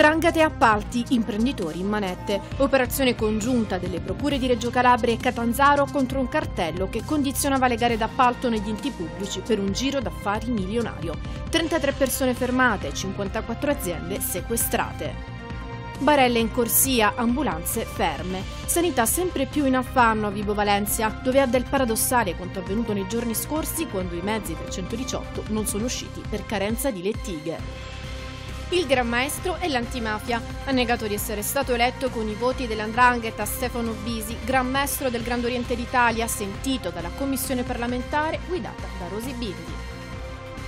Drangate appalti, imprenditori in manette. Operazione congiunta delle procure di Reggio Calabria e Catanzaro contro un cartello che condizionava le gare d'appalto negli enti pubblici per un giro d'affari milionario. 33 persone fermate, 54 aziende sequestrate. Barelle in corsia, ambulanze ferme. Sanità sempre più in affanno a Vibo Valencia, dove ha del paradossale quanto avvenuto nei giorni scorsi quando i mezzi del 118 non sono usciti per carenza di lettighe il Gran Maestro e l'antimafia. Ha negato di essere stato eletto con i voti dell'Andrangheta Stefano Bisi, Gran Maestro del Grand Oriente d'Italia, sentito dalla commissione parlamentare guidata da Rosi Bindi.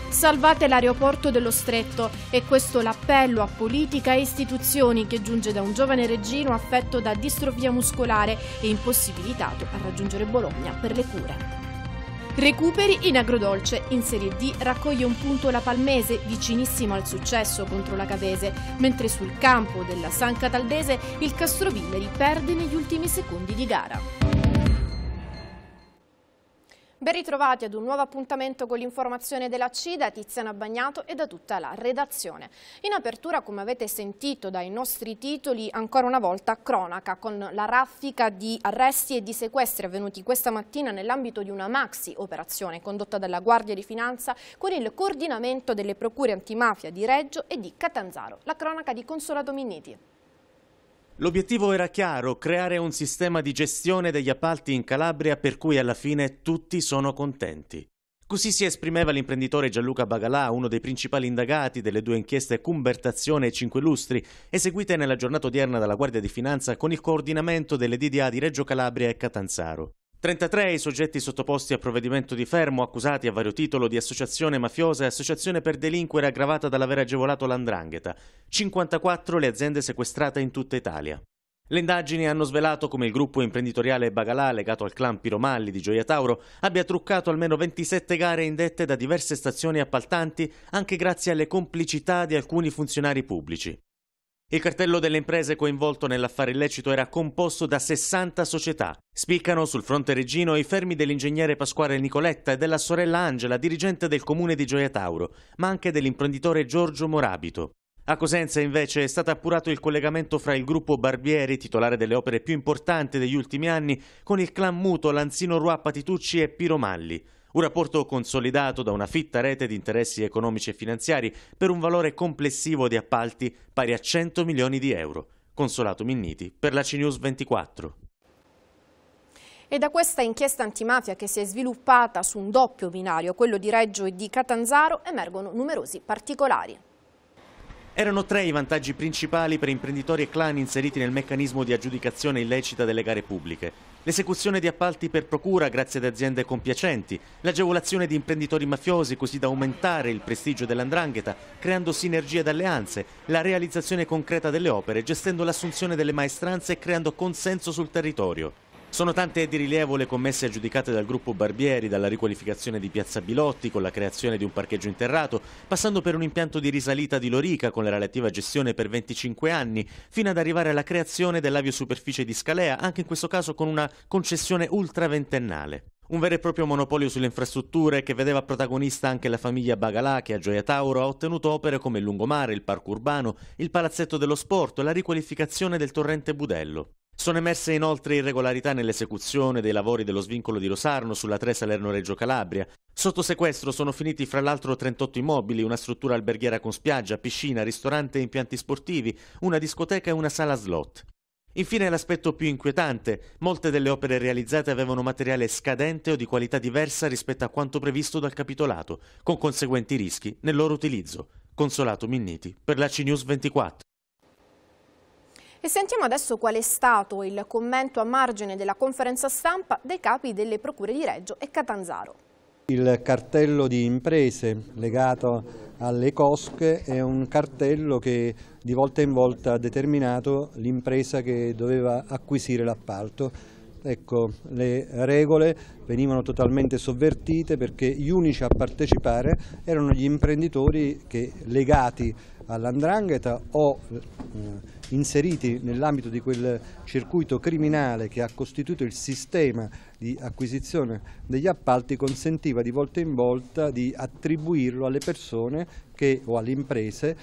Salvate l'aeroporto dello Stretto e questo l'appello a politica e istituzioni che giunge da un giovane reggino affetto da distrofia muscolare e impossibilitato a raggiungere Bologna per le cure. Recuperi in agrodolce. In Serie D raccoglie un punto la Palmese, vicinissimo al successo contro la Cavese, mentre sul campo della San Cataldese il Castrovilleri perde negli ultimi secondi di gara. Ben ritrovati ad un nuovo appuntamento con l'informazione della C da Tiziana Bagnato e da tutta la redazione. In apertura, come avete sentito dai nostri titoli, ancora una volta cronaca con la raffica di arresti e di sequestri avvenuti questa mattina nell'ambito di una maxi operazione condotta dalla Guardia di Finanza con il coordinamento delle procure antimafia di Reggio e di Catanzaro. La cronaca di Consola Dominiti. L'obiettivo era chiaro, creare un sistema di gestione degli appalti in Calabria per cui alla fine tutti sono contenti. Così si esprimeva l'imprenditore Gianluca Bagalà, uno dei principali indagati delle due inchieste Cumbertazione e Cinque Lustri, eseguite nella giornata odierna dalla Guardia di Finanza con il coordinamento delle DDA di Reggio Calabria e Catanzaro. 33 i soggetti sottoposti a provvedimento di fermo accusati a vario titolo di associazione mafiosa e associazione per delinquere aggravata dall'aver agevolato l'andrangheta, 54 le aziende sequestrate in tutta Italia. Le indagini hanno svelato come il gruppo imprenditoriale Bagalà, legato al clan Piromalli di Gioia Tauro, abbia truccato almeno 27 gare indette da diverse stazioni appaltanti, anche grazie alle complicità di alcuni funzionari pubblici. Il cartello delle imprese coinvolto nell'affare illecito era composto da 60 società. Spiccano sul fronte reggino i fermi dell'ingegnere Pasquale Nicoletta e della sorella Angela, dirigente del comune di Gioia Tauro, ma anche dell'imprenditore Giorgio Morabito. A Cosenza invece è stato appurato il collegamento fra il gruppo Barbieri, titolare delle opere più importanti degli ultimi anni, con il clan muto Lanzino Ruappa Titucci e Piro Malli. Un rapporto consolidato da una fitta rete di interessi economici e finanziari per un valore complessivo di appalti pari a 100 milioni di euro. Consolato Minniti per la CNews 24. E da questa inchiesta antimafia che si è sviluppata su un doppio binario, quello di Reggio e di Catanzaro, emergono numerosi particolari. Erano tre i vantaggi principali per imprenditori e clan inseriti nel meccanismo di aggiudicazione illecita delle gare pubbliche l'esecuzione di appalti per procura grazie ad aziende compiacenti, l'agevolazione di imprenditori mafiosi così da aumentare il prestigio dell'andrangheta, creando sinergie ed alleanze, la realizzazione concreta delle opere, gestendo l'assunzione delle maestranze e creando consenso sul territorio. Sono tante di rilievo le commesse aggiudicate dal gruppo Barbieri, dalla riqualificazione di Piazza Bilotti con la creazione di un parcheggio interrato, passando per un impianto di risalita di Lorica con la relativa gestione per 25 anni, fino ad arrivare alla creazione dell'aviosuperficie di Scalea, anche in questo caso con una concessione ultraventennale. Un vero e proprio monopolio sulle infrastrutture che vedeva protagonista anche la famiglia Bagalà che a Gioia Tauro ha ottenuto opere come il lungomare, il parco urbano, il palazzetto dello sport, la riqualificazione del torrente Budello. Sono emerse inoltre irregolarità nell'esecuzione dei lavori dello svincolo di Rosarno sulla 3 Salerno-Reggio Calabria. Sotto sequestro sono finiti fra l'altro 38 immobili, una struttura alberghiera con spiaggia, piscina, ristorante e impianti sportivi, una discoteca e una sala slot. Infine l'aspetto più inquietante, molte delle opere realizzate avevano materiale scadente o di qualità diversa rispetto a quanto previsto dal capitolato, con conseguenti rischi nel loro utilizzo. Consolato Minniti per la CNews 24. E sentiamo adesso qual è stato il commento a margine della conferenza stampa dei capi delle procure di Reggio e Catanzaro. Il cartello di imprese legato alle cosche è un cartello che di volta in volta ha determinato l'impresa che doveva acquisire l'appalto Ecco, le regole venivano totalmente sovvertite perché gli unici a partecipare erano gli imprenditori che legati all'andrangheta o eh, inseriti nell'ambito di quel circuito criminale che ha costituito il sistema di acquisizione degli appalti consentiva di volta in volta di attribuirlo alle persone che, o alle imprese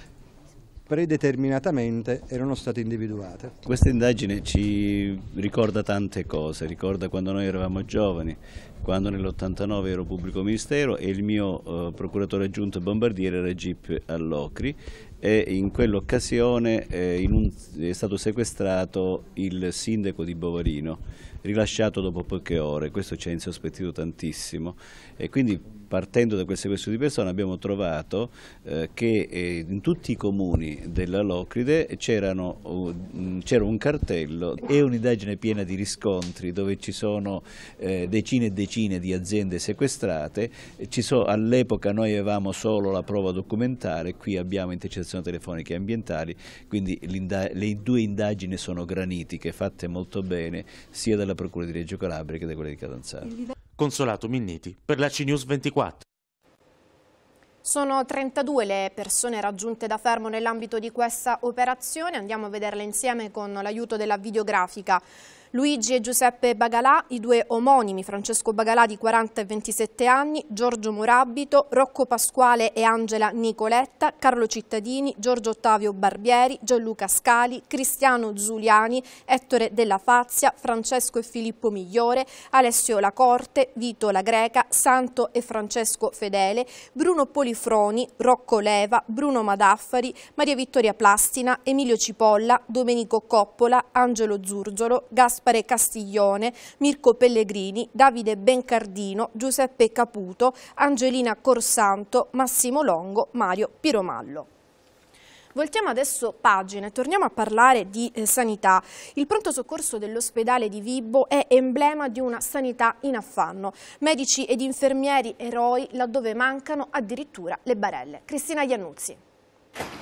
predeterminatamente erano state individuate. Questa indagine ci ricorda tante cose, ricorda quando noi eravamo giovani, quando nell'89 ero pubblico ministero e il mio eh, procuratore aggiunto Bombardiere era GIP all'Ocri e in quell'occasione eh, è stato sequestrato il sindaco di Bovarino rilasciato dopo poche ore, questo ci ha insospettito tantissimo e quindi partendo da quel sequestro di persona abbiamo trovato eh, che eh, in tutti i comuni della Locride oh, c'era oh, un cartello e un'indagine piena di riscontri dove ci sono eh, decine e decine di aziende sequestrate, so, all'epoca noi avevamo solo la prova documentare, qui abbiamo intercettazioni telefoniche e ambientali, quindi le due indagini sono granitiche, fatte molto bene sia dalla Procura di Reggio Calabria che da quella di Catanzaro. Consolato Minniti per la CNews 24. Sono 32 le persone raggiunte da fermo nell'ambito di questa operazione, andiamo a vederle insieme con l'aiuto della videografica. Luigi e Giuseppe Bagalà, i due omonimi, Francesco Bagalà di 40 e 27 anni, Giorgio Morabito, Rocco Pasquale e Angela Nicoletta, Carlo Cittadini, Giorgio Ottavio Barbieri, Gianluca Scali, Cristiano Zuliani, Ettore Della Fazia, Francesco e Filippo Migliore, Alessio Lacorte, Vito La Greca, Santo e Francesco Fedele, Bruno Polifroni, Rocco Leva, Bruno Madaffari, Maria Vittoria Plastina, Emilio Cipolla, Domenico Coppola, Angelo Zurzolo, Gaspar Gaspare Castiglione, Mirko Pellegrini, Davide Bencardino, Giuseppe Caputo, Angelina Corsanto, Massimo Longo, Mario Piromallo. Voltiamo adesso pagina e torniamo a parlare di eh, sanità. Il pronto soccorso dell'ospedale di Vibbo è emblema di una sanità in affanno. Medici ed infermieri eroi laddove mancano addirittura le barelle. Cristina Iannuzzi.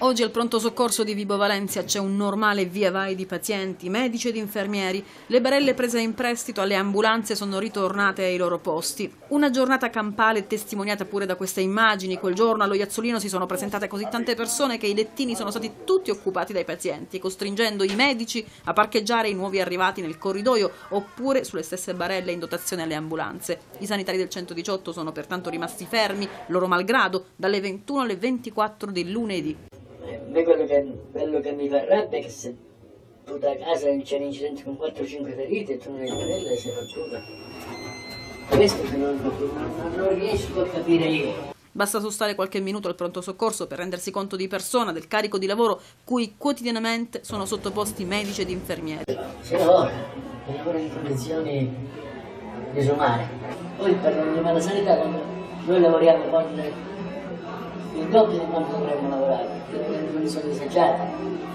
Oggi al pronto soccorso di Vibo Valencia c'è un normale via vai di pazienti, medici ed infermieri. Le barelle prese in prestito alle ambulanze sono ritornate ai loro posti. Una giornata campale testimoniata pure da queste immagini. Quel giorno allo Iazzolino si sono presentate così tante persone che i lettini sono stati tutti occupati dai pazienti, costringendo i medici a parcheggiare i nuovi arrivati nel corridoio oppure sulle stesse barelle in dotazione alle ambulanze. I sanitari del 118 sono pertanto rimasti fermi, loro malgrado, dalle 21 alle 24 di lunedì a me quello che, quello che mi fa è che se tu da casa c'è un incidente con 4-5 ferite e tu non hai prendere e sei fattura. Questo che non, non, non riesco a capire io. Basta sostare qualche minuto al pronto soccorso per rendersi conto di persona, del carico di lavoro cui quotidianamente sono sottoposti medici ed infermieri. Se no, lavoro in condizioni disumane. Poi per la sanità noi lavoriamo con il doppio di quanto dovremmo lavorare, perché in condizioni disagiate,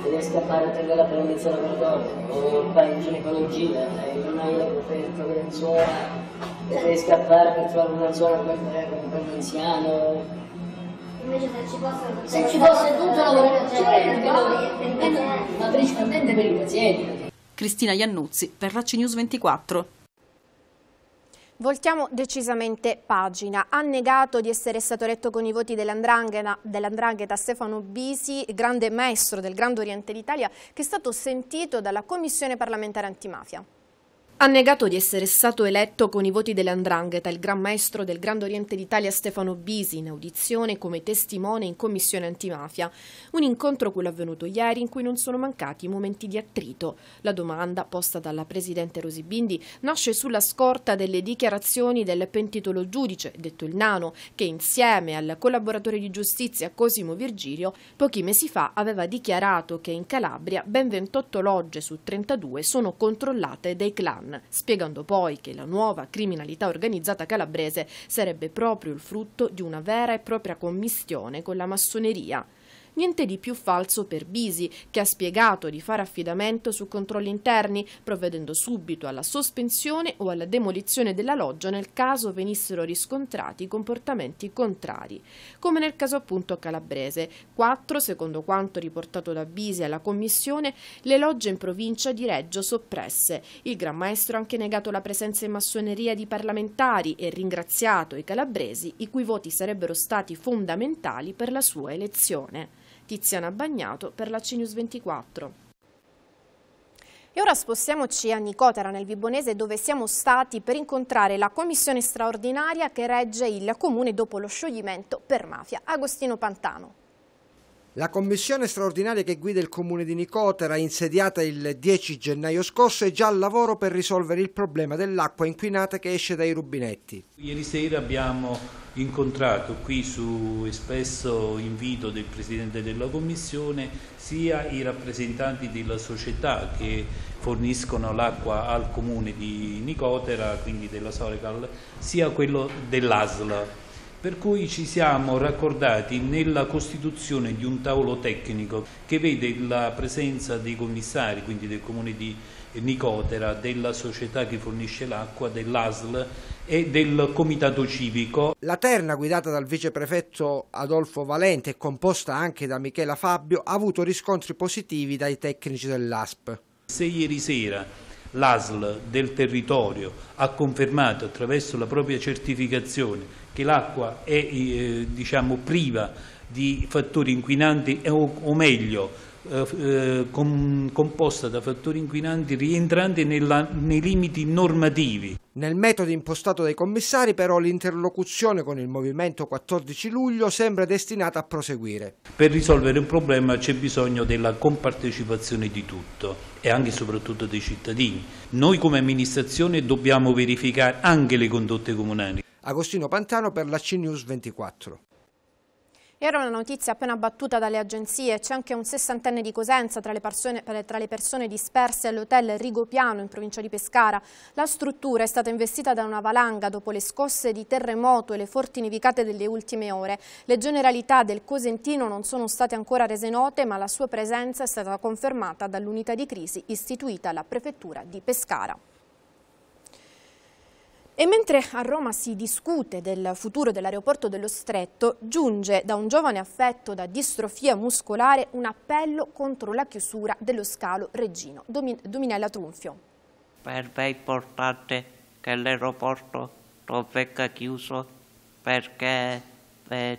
devi scappare per la prevenzione laboratoria, o vai in ginecologia, e non hai la prevenzione, devi scappare per trovare una zona per, eh, per un anziano. Invece se ci fosse, tutto ci fosse tutta la lavorazione, matrice contente per i pazienti. Cristina Iannuzzi per Racci News 24. Voltiamo decisamente pagina. Ha negato di essere stato eletto con i voti dell'andrangheta dell Stefano Bisi, grande maestro del Grande Oriente d'Italia, che è stato sentito dalla Commissione parlamentare antimafia. Ha negato di essere stato eletto con i voti dell'Andrangheta il Gran Maestro del Grande Oriente d'Italia Stefano Bisi in audizione come testimone in commissione antimafia. Un incontro quello avvenuto ieri in cui non sono mancati momenti di attrito. La domanda posta dalla Presidente Rosibindi nasce sulla scorta delle dichiarazioni del pentitolo giudice, detto il nano, che insieme al collaboratore di giustizia Cosimo Virgilio pochi mesi fa aveva dichiarato che in Calabria ben 28 logge su 32 sono controllate dai clan spiegando poi che la nuova criminalità organizzata calabrese sarebbe proprio il frutto di una vera e propria commistione con la massoneria. Niente di più falso per Bisi, che ha spiegato di fare affidamento su controlli interni, provvedendo subito alla sospensione o alla demolizione della loggia nel caso venissero riscontrati comportamenti contrari, come nel caso appunto calabrese. Quattro, secondo quanto riportato da Bisi alla Commissione, le logge in provincia di Reggio soppresse. Il Gran Maestro ha anche negato la presenza in massoneria di parlamentari e ringraziato i calabresi i cui voti sarebbero stati fondamentali per la sua elezione. Tiziana Bagnato per la CNews 24. E ora spostiamoci a Nicotera, nel Vibonese, dove siamo stati per incontrare la commissione straordinaria che regge il comune dopo lo scioglimento per mafia. Agostino Pantano. La commissione straordinaria che guida il comune di Nicotera, insediata il 10 gennaio scorso, è già al lavoro per risolvere il problema dell'acqua inquinata che esce dai rubinetti. Ieri sera abbiamo incontrato qui su espresso invito del Presidente della Commissione sia i rappresentanti della società che forniscono l'acqua al comune di Nicotera, quindi della Sorecal, sia quello dell'ASL per cui ci siamo raccordati nella costituzione di un tavolo tecnico che vede la presenza dei commissari, quindi del comune di Nicotera, della società che fornisce l'acqua, dell'ASL e del comitato civico. La terna guidata dal viceprefetto Adolfo Valente e composta anche da Michela Fabio ha avuto riscontri positivi dai tecnici dell'ASP. Se ieri sera l'ASL del territorio ha confermato attraverso la propria certificazione che l'acqua è eh, diciamo, priva di fattori inquinanti o, o meglio eh, eh, com, composta da fattori inquinanti rientranti nella, nei limiti normativi. Nel metodo impostato dai commissari però l'interlocuzione con il Movimento 14 luglio sembra destinata a proseguire. Per risolvere un problema c'è bisogno della compartecipazione di tutto e anche e soprattutto dei cittadini. Noi come amministrazione dobbiamo verificare anche le condotte comunali Agostino Pantano per la CNews 24. E ora una notizia appena battuta dalle agenzie, c'è anche un sessantenne di Cosenza tra le, persone, eh, tra le persone disperse all'hotel Rigopiano in provincia di Pescara. La struttura è stata investita da una valanga dopo le scosse di terremoto e le forti nevicate delle ultime ore. Le generalità del Cosentino non sono state ancora rese note, ma la sua presenza è stata confermata dall'unità di crisi istituita alla prefettura di Pescara. E mentre a Roma si discute del futuro dell'aeroporto dello Stretto, giunge da un giovane affetto da distrofia muscolare un appello contro la chiusura dello scalo Regino. Dominella Trunfio. Per me è importante che l'aeroporto non venga chiuso perché eh,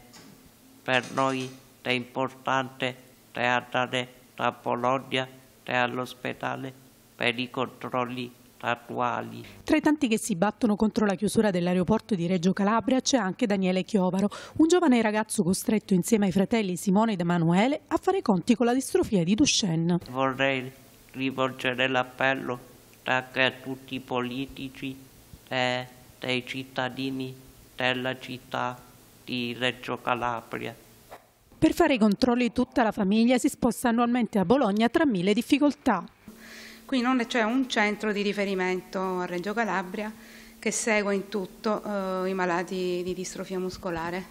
per noi è importante andare da Bologna e all'ospedale per i controlli statuali. Tra i tanti che si battono contro la chiusura dell'aeroporto di Reggio Calabria c'è anche Daniele Chiovaro, un giovane ragazzo costretto insieme ai fratelli Simone ed Emanuele a fare conti con la distrofia di Duchenne. Vorrei rivolgere l'appello a tutti i politici e dei cittadini della città di Reggio Calabria. Per fare i controlli tutta la famiglia si sposta annualmente a Bologna tra mille difficoltà. Qui non c'è cioè, un centro di riferimento a Reggio Calabria che segue in tutto eh, i malati di distrofia muscolare.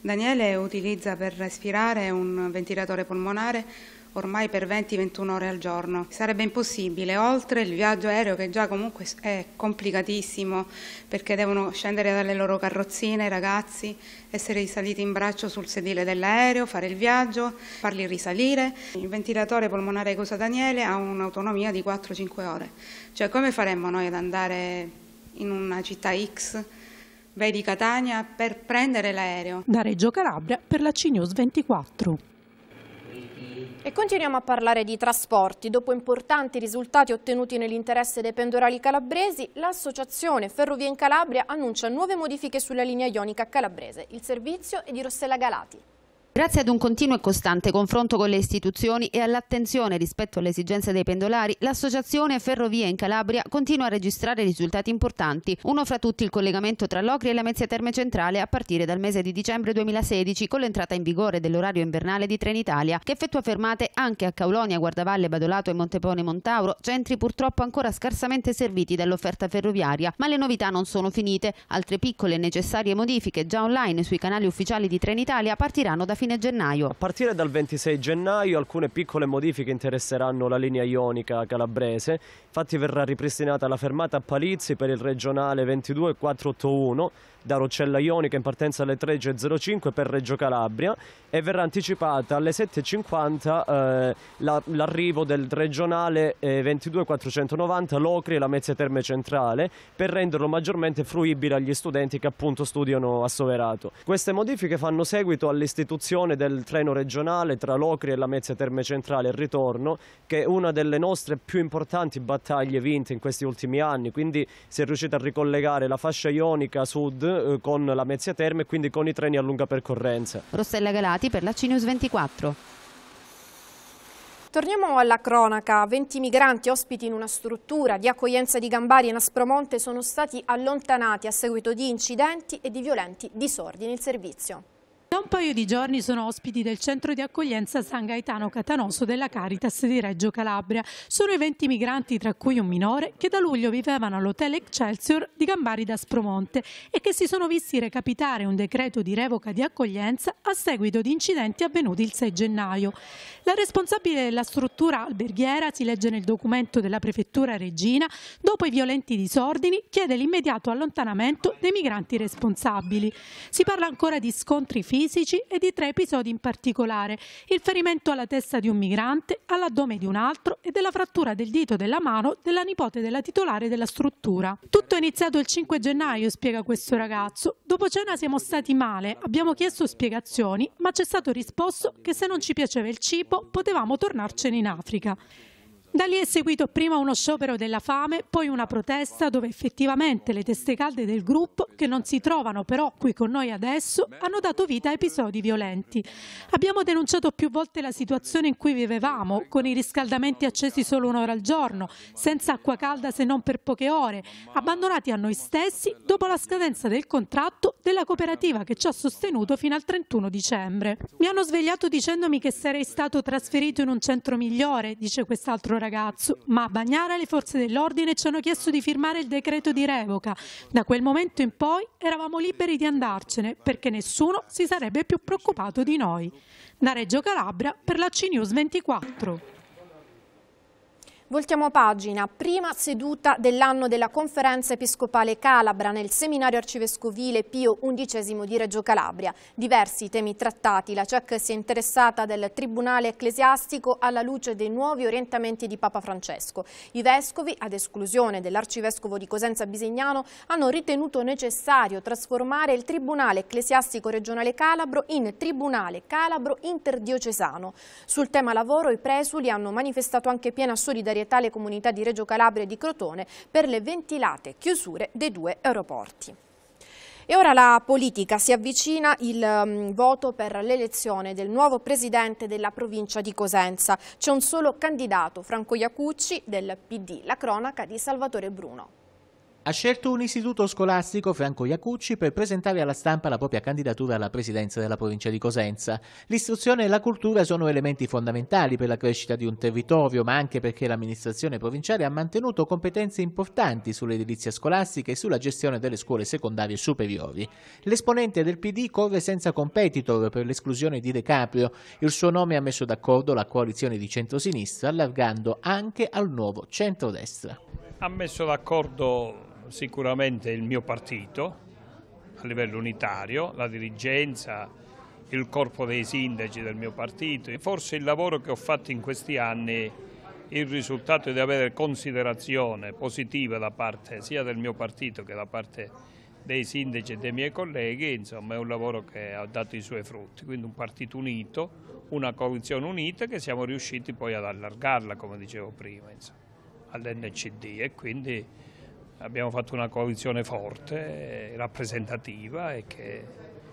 Daniele utilizza per respirare un ventilatore polmonare ormai per 20-21 ore al giorno. Sarebbe impossibile, oltre il viaggio aereo che già comunque è complicatissimo perché devono scendere dalle loro carrozzine i ragazzi, essere risaliti in braccio sul sedile dell'aereo, fare il viaggio, farli risalire. Il ventilatore polmonare Cosa Daniele ha un'autonomia di 4-5 ore. Cioè come faremmo noi ad andare in una città X Vedi Catania per prendere l'aereo. Da Reggio Calabria per la CNews 24. E continuiamo a parlare di trasporti. Dopo importanti risultati ottenuti nell'interesse dei pendolari calabresi, l'associazione Ferrovie in Calabria annuncia nuove modifiche sulla linea ionica calabrese. Il servizio è di Rossella Galati. Grazie ad un continuo e costante confronto con le istituzioni e all'attenzione rispetto alle esigenze dei pendolari, l'associazione Ferrovie in Calabria continua a registrare risultati importanti, uno fra tutti il collegamento tra Locri e la Mezzia Terme Centrale a partire dal mese di dicembre 2016 con l'entrata in vigore dell'orario invernale di Trenitalia, che effettua fermate anche a Caulonia, Guardavalle, Badolato e Montepone Montauro, centri purtroppo ancora scarsamente serviti dall'offerta ferroviaria, ma le novità non sono finite, altre piccole e necessarie modifiche già online sui canali ufficiali di Trenitalia partiranno da fine fine gennaio. A partire dal 26 gennaio alcune piccole modifiche interesseranno la linea ionica calabrese, infatti verrà ripristinata la fermata a Palizzi per il regionale 22481 da Roccella Ionica in partenza alle 13.05 per Reggio Calabria e verrà anticipata alle 7.50 eh, l'arrivo del regionale eh, 22490 Locri e la Mezzia Terme Centrale per renderlo maggiormente fruibile agli studenti che appunto studiano a Soverato. Queste modifiche fanno seguito all'istituzione del treno regionale tra Locri e la Mezzia Terme Centrale e ritorno che è una delle nostre più importanti battaglie vinte in questi ultimi anni quindi si è riuscita a ricollegare la fascia ionica sud eh, con la Mezzia Terme e quindi con i treni a lunga percorrenza. Rossella Galati per la Cinews 24. Torniamo alla cronaca. 20 migranti ospiti in una struttura di accoglienza di Gambari in Aspromonte sono stati allontanati a seguito di incidenti e di violenti disordini. Il servizio. Da un paio di giorni sono ospiti del centro di accoglienza San Gaetano Catanoso della Caritas di Reggio Calabria. Sono i 20 migranti, tra cui un minore, che da luglio vivevano all'hotel Excelsior di Gambari da Spromonte e che si sono visti recapitare un decreto di revoca di accoglienza a seguito di incidenti avvenuti il 6 gennaio. La responsabile della struttura alberghiera, si legge nel documento della prefettura Regina, dopo i violenti disordini chiede l'immediato allontanamento dei migranti responsabili. Si parla ancora di scontri fisici fisici e di tre episodi in particolare, il ferimento alla testa di un migrante, all'addome di un altro e della frattura del dito della mano della nipote della titolare della struttura. Tutto è iniziato il 5 gennaio, spiega questo ragazzo. Dopo cena siamo stati male, abbiamo chiesto spiegazioni, ma c'è stato risposto che se non ci piaceva il cibo potevamo tornarcene in Africa. Da lì è seguito prima uno sciopero della fame, poi una protesta dove effettivamente le teste calde del gruppo, che non si trovano però qui con noi adesso, hanno dato vita a episodi violenti. Abbiamo denunciato più volte la situazione in cui vivevamo, con i riscaldamenti accesi solo un'ora al giorno, senza acqua calda se non per poche ore, abbandonati a noi stessi dopo la scadenza del contratto della cooperativa che ci ha sostenuto fino al 31 dicembre. Mi hanno svegliato dicendomi che sarei stato trasferito in un centro migliore, dice quest'altro ragazzo ragazzo, ma Bagnara e le forze dell'ordine ci hanno chiesto di firmare il decreto di revoca. Da quel momento in poi eravamo liberi di andarcene perché nessuno si sarebbe più preoccupato di noi. Da Reggio Calabria per la CNews 24. Voltiamo pagina, prima seduta dell'anno della conferenza episcopale Calabra nel seminario arcivescovile Pio XI di Reggio Calabria. Diversi temi trattati, la CEC si è interessata del Tribunale Ecclesiastico alla luce dei nuovi orientamenti di Papa Francesco. I vescovi, ad esclusione dell'arcivescovo di Cosenza Bisignano, hanno ritenuto necessario trasformare il Tribunale Ecclesiastico Regionale Calabro in Tribunale Calabro Interdiocesano. Sul tema lavoro i presuli hanno manifestato anche piena solidarietà solidarietà alle comunità di Reggio Calabria e di Crotone per le ventilate chiusure dei due aeroporti. E ora la politica si avvicina il um, voto per l'elezione del nuovo presidente della provincia di Cosenza. C'è un solo candidato, Franco Iacucci del PD, la cronaca di Salvatore Bruno ha scelto un istituto scolastico Franco Iacucci per presentare alla stampa la propria candidatura alla presidenza della provincia di Cosenza. L'istruzione e la cultura sono elementi fondamentali per la crescita di un territorio, ma anche perché l'amministrazione provinciale ha mantenuto competenze importanti sull'edilizia scolastica e sulla gestione delle scuole secondarie superiori. L'esponente del PD corre senza competitor per l'esclusione di De Caprio. Il suo nome ha messo d'accordo la coalizione di centrosinistra, allargando anche al nuovo centrodestra. Ha messo d'accordo sicuramente il mio partito a livello unitario, la dirigenza, il corpo dei sindaci del mio partito. e Forse il lavoro che ho fatto in questi anni, il risultato di avere considerazione positiva da parte sia del mio partito che da parte dei sindaci e dei miei colleghi, insomma è un lavoro che ha dato i suoi frutti, quindi un partito unito, una coalizione unita che siamo riusciti poi ad allargarla, come dicevo prima, all'NCD e quindi abbiamo fatto una coalizione forte, rappresentativa e che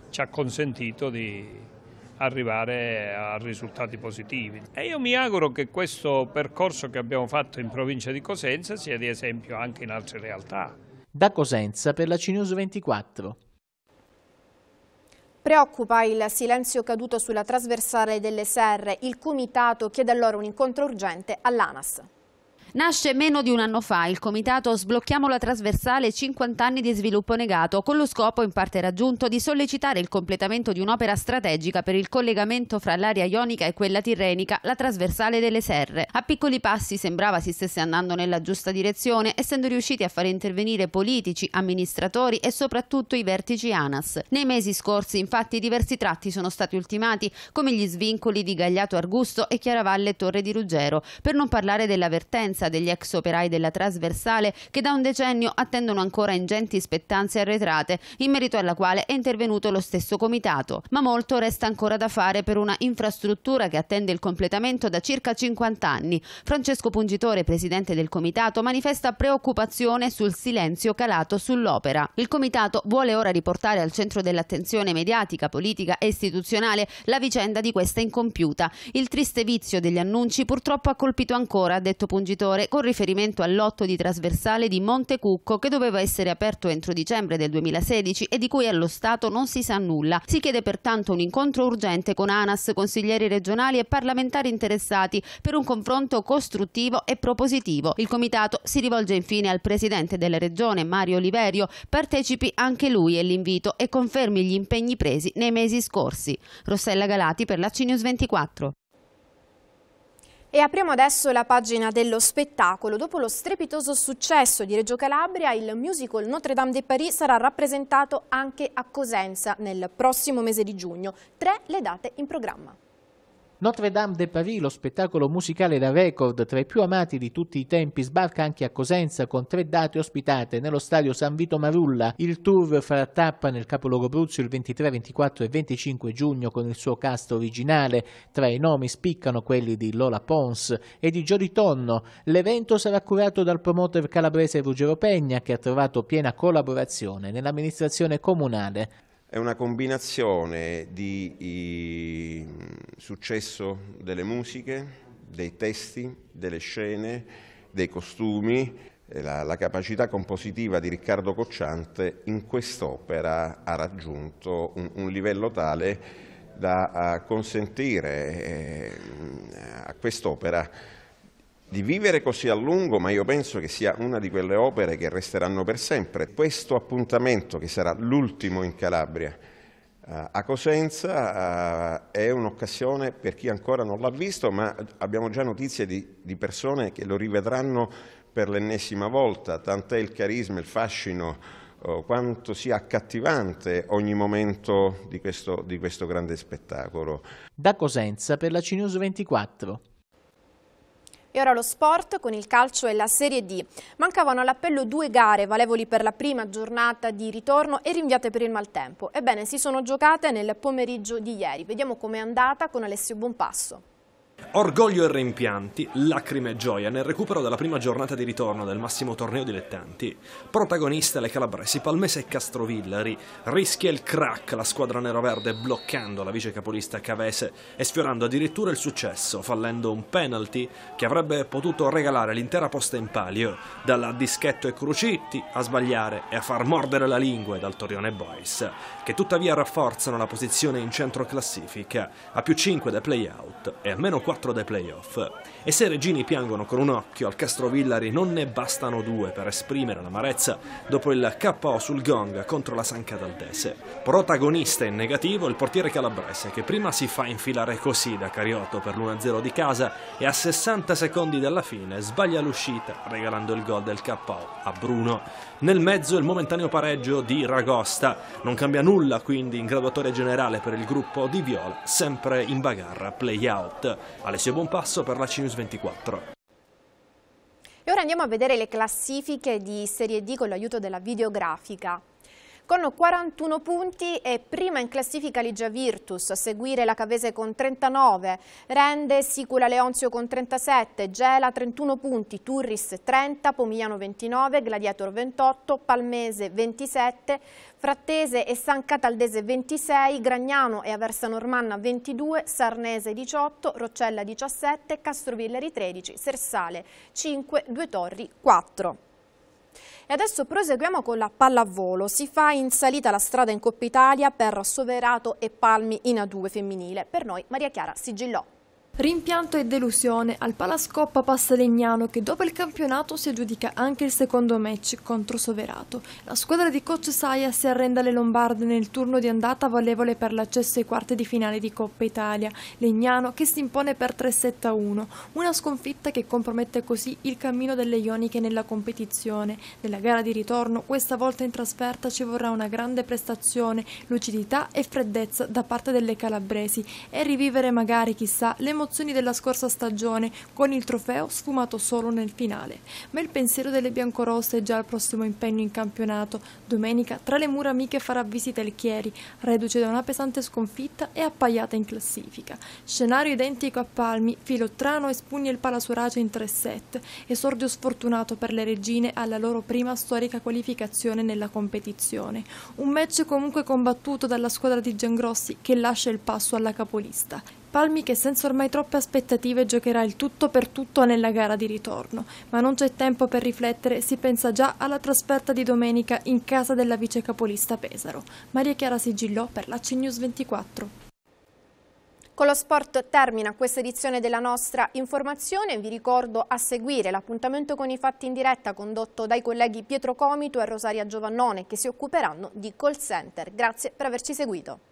ci ha consentito di arrivare a risultati positivi. E io mi auguro che questo percorso che abbiamo fatto in provincia di Cosenza sia di esempio anche in altre realtà. Da Cosenza per la CNews 24. Preoccupa il silenzio caduto sulla trasversale delle serre. Il comitato chiede allora un incontro urgente all'ANAS. Nasce meno di un anno fa il comitato Sblocchiamo la trasversale 50 anni di sviluppo negato con lo scopo in parte raggiunto di sollecitare il completamento di un'opera strategica per il collegamento fra l'area ionica e quella tirrenica, la trasversale delle serre. A piccoli passi sembrava si stesse andando nella giusta direzione, essendo riusciti a far intervenire politici, amministratori e soprattutto i vertici ANAS. Nei mesi scorsi infatti diversi tratti sono stati ultimati, come gli svincoli di Gagliato Argusto e Chiaravalle Torre di Ruggero, per non parlare della vertenza sofferenza degli ex operai della trasversale che da un decennio attendono ancora ingenti spettanze arretrate, in merito alla quale è intervenuto lo stesso comitato. Ma molto resta ancora da fare per una infrastruttura che attende il completamento da circa 50 anni. Francesco Pungitore, presidente del comitato, manifesta preoccupazione sul silenzio calato sull'opera. Il comitato vuole ora riportare al centro dell'attenzione mediatica, politica e istituzionale la vicenda di questa incompiuta. Il triste vizio degli annunci purtroppo ha colpito ancora, ha detto Pungitore, Maggiore con riferimento al lotto di trasversale di Monte Cucco che doveva essere aperto entro dicembre del 2016 e di cui allo Stato non si sa nulla. Si chiede pertanto un incontro urgente con ANAS, consiglieri regionali e parlamentari interessati per un confronto costruttivo e propositivo. Il Comitato si rivolge infine al Presidente della Regione, Mario Oliverio, partecipi anche lui all'invito e confermi gli impegni presi nei mesi scorsi. Rossella Galati per la CNews 24. E apriamo adesso la pagina dello spettacolo. Dopo lo strepitoso successo di Reggio Calabria, il musical Notre Dame de Paris sarà rappresentato anche a Cosenza nel prossimo mese di giugno. Tre le date in programma. Notre Dame de Paris, lo spettacolo musicale da record tra i più amati di tutti i tempi, sbarca anche a Cosenza con tre date ospitate nello stadio San Vito Marulla. Il tour farà tappa nel capoluogo Bruzio il 23, 24 e 25 giugno con il suo cast originale. Tra i nomi spiccano quelli di Lola Pons e di Jody Tonno. L'evento sarà curato dal promoter calabrese Ruggero Pegna che ha trovato piena collaborazione nell'amministrazione comunale. È una combinazione di successo delle musiche, dei testi, delle scene, dei costumi, eh, la, la, capacità compositiva di Riccardo Cocciante in quest'opera ha raggiunto un, un, livello tale da consentire eh, a quest'opera di vivere così a lungo, ma io penso che sia una di quelle opere che resteranno per sempre. Questo appuntamento, che sarà l'ultimo in Calabria, eh, a Cosenza eh, è un'occasione per chi ancora non l'ha visto, ma abbiamo già notizie di, di persone che lo rivedranno per l'ennesima volta, tant'è il carisma, il fascino, oh, quanto sia accattivante ogni momento di questo, di questo grande spettacolo. Da Cosenza per la CNews 24. E ora lo sport con il calcio e la Serie D. Mancavano all'appello due gare, valevoli per la prima giornata di ritorno e rinviate per il maltempo. Ebbene, si sono giocate nel pomeriggio di ieri. Vediamo com'è andata con Alessio Buonpasso. Orgoglio e rimpianti, lacrime e gioia nel recupero della prima giornata di ritorno del massimo torneo dilettanti. Protagonista le calabresi Palmese e Castrovillari. Rischia il crack la squadra nero-verde bloccando la vice capolista Cavese e sfiorando addirittura il successo, fallendo un penalty che avrebbe potuto regalare l'intera posta in palio, dalla Dischetto e Crucitti a sbagliare e a far mordere la lingua dal Torrione Boys, che tuttavia rafforzano la posizione in centro classifica, a più 5 dai play-out e a meno 4 4 dai playoff. E se i Regini piangono con un occhio, al Castrovillari non ne bastano due per esprimere l'amarezza dopo il KO sul gong contro la San Cataldese. Protagonista in negativo il portiere calabrese che prima si fa infilare così da Cariotto per l'1-0 di casa e a 60 secondi dalla fine sbaglia l'uscita regalando il gol del KO a Bruno nel mezzo il momentaneo pareggio di Ragosta. Non cambia nulla quindi in graduatoria generale per il gruppo di Viola, sempre in bagarra play-out. Alessio Buonpasso per la CNews 24. E ora andiamo a vedere le classifiche di Serie D con l'aiuto della videografica. Con 41 punti e prima in classifica Ligia Virtus, a seguire la Cavese con 39, Rende, Sicula Leonzio con 37, Gela 31 punti, Turris 30, Pomigliano 29, Gladiator 28, Palmese 27, Frattese e San Cataldese 26, Gragnano e Aversa Normanna 22, Sarnese 18, Roccella 17, Castrovillari 13, Sersale 5, Due Torri 4. E adesso proseguiamo con la pallavolo. Si fa in salita la strada in Coppa Italia per Soverato e Palmi in A2 femminile. Per noi Maria Chiara Sigillò. Rimpianto e delusione al Palascoppa Passalegnano che dopo il campionato si aggiudica anche il secondo match contro Soverato. La squadra di coach Saia si arrende alle Lombarde nel turno di andata valevole per l'accesso ai quarti di finale di Coppa Italia. Legnano che si impone per 3-7-1, una sconfitta che compromette così il cammino delle Ioniche nella competizione. Nella gara di ritorno, questa volta in trasferta, ci vorrà una grande prestazione, lucidità e freddezza da parte delle calabresi e rivivere magari chissà le emozioni emozioni della scorsa stagione, con il trofeo sfumato solo nel finale. Ma il pensiero delle biancorosse è già al prossimo impegno in campionato. Domenica, tra le mura amiche farà visita il Chieri, reduce da una pesante sconfitta e appaiata in classifica. Scenario identico a Palmi, Filottrano espugna il Palasurace in tre set, esordio sfortunato per le regine alla loro prima storica qualificazione nella competizione. Un match comunque combattuto dalla squadra di Giangrossi che lascia il passo alla capolista. Palmi che senza ormai troppe aspettative giocherà il tutto per tutto nella gara di ritorno, ma non c'è tempo per riflettere, si pensa già alla trasferta di domenica in casa della vice capolista Pesaro. Maria Chiara Sigillò per la CNews 24. Con lo sport termina questa edizione della nostra informazione. Vi ricordo a seguire l'appuntamento con i fatti in diretta condotto dai colleghi Pietro Comito e Rosaria Giovannone che si occuperanno di call center. Grazie per averci seguito.